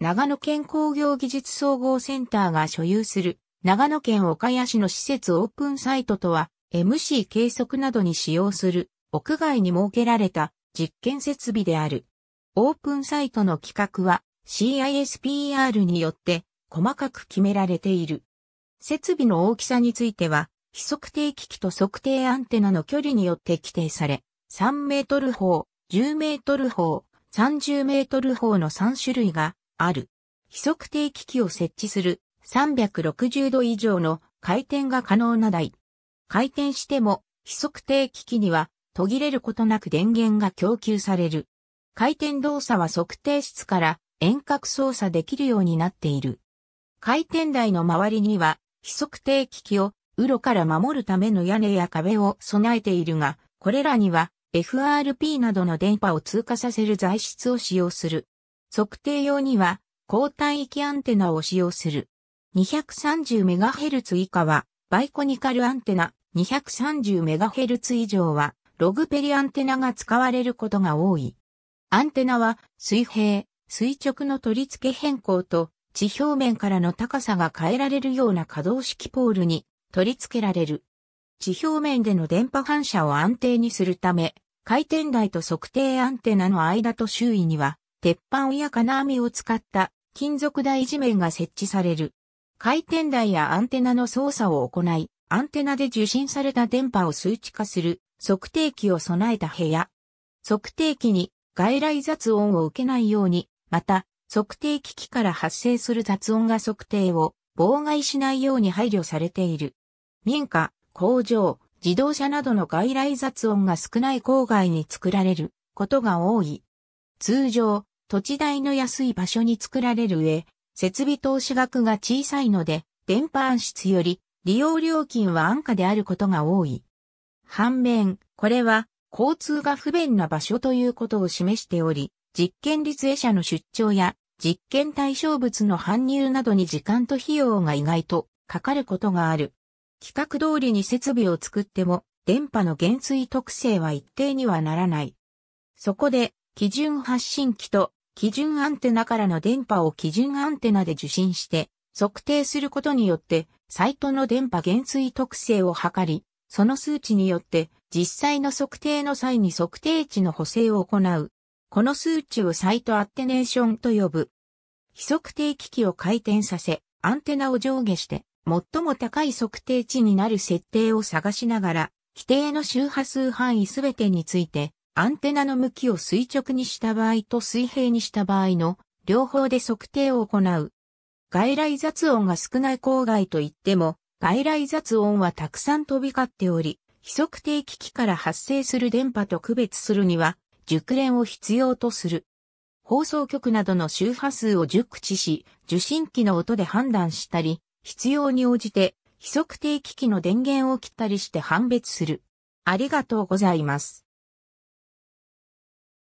長野県工業技術総合センターが所有する長野県岡谷市の施設オープンサイトとは MC 計測などに使用する屋外に設けられた実験設備である。オープンサイトの規格は CISPR によって細かく決められている。設備の大きさについては、非測定機器と測定アンテナの距離によって規定され、3メートル方、10メートル方、30メートル方の3種類がある。非測定機器を設置する360度以上の回転が可能な台。回転しても非測定機器には途切れることなく電源が供給される。回転動作は測定室から遠隔操作できるようになっている。回転台の周りには非測定機器をウロから守るための屋根や壁を備えているが、これらには FRP などの電波を通過させる材質を使用する。測定用には、高単域アンテナを使用する。230MHz 以下は、バイコニカルアンテナ、230MHz 以上は、ログペリアンテナが使われることが多い。アンテナは、水平、垂直の取り付け変更と、地表面からの高さが変えられるような可動式ポールに取り付けられる。地表面での電波反射を安定にするため、回転台と測定アンテナの間と周囲には鉄板や金網を使った金属台地面が設置される。回転台やアンテナの操作を行い、アンテナで受信された電波を数値化する測定器を備えた部屋。測定器に外来雑音を受けないように、また測定機器から発生する雑音が測定を妨害しないように配慮されている。民家、工場、自動車などの外来雑音が少ない郊外に作られることが多い。通常、土地代の安い場所に作られる上、設備投資額が小さいので、電波暗室より利用料金は安価であることが多い。反面、これは交通が不便な場所ということを示しており、実験立営者の出張や実験対象物の搬入などに時間と費用が意外とかかることがある。企画通りに設備を作っても電波の減衰特性は一定にはならない。そこで基準発信機と基準アンテナからの電波を基準アンテナで受信して測定することによってサイトの電波減衰特性を測り、その数値によって実際の測定の際に測定値の補正を行う。この数値をサイトアッテネーションと呼ぶ。非測定機器を回転させ、アンテナを上下して最も高い測定値になる設定を探しながら、規定の周波数範囲すべてについてアンテナの向きを垂直にした場合と水平にした場合の両方で測定を行う。外来雑音が少ない郊外といっても、外来雑音はたくさん飛び交っており、非測定機器から発生する電波と区別するには、熟練を必要とする。放送局などの周波数を熟知し、受信機の音で判断したり、必要に応じて、非測定機器の電源を切ったりして判別する。ありがとうございます。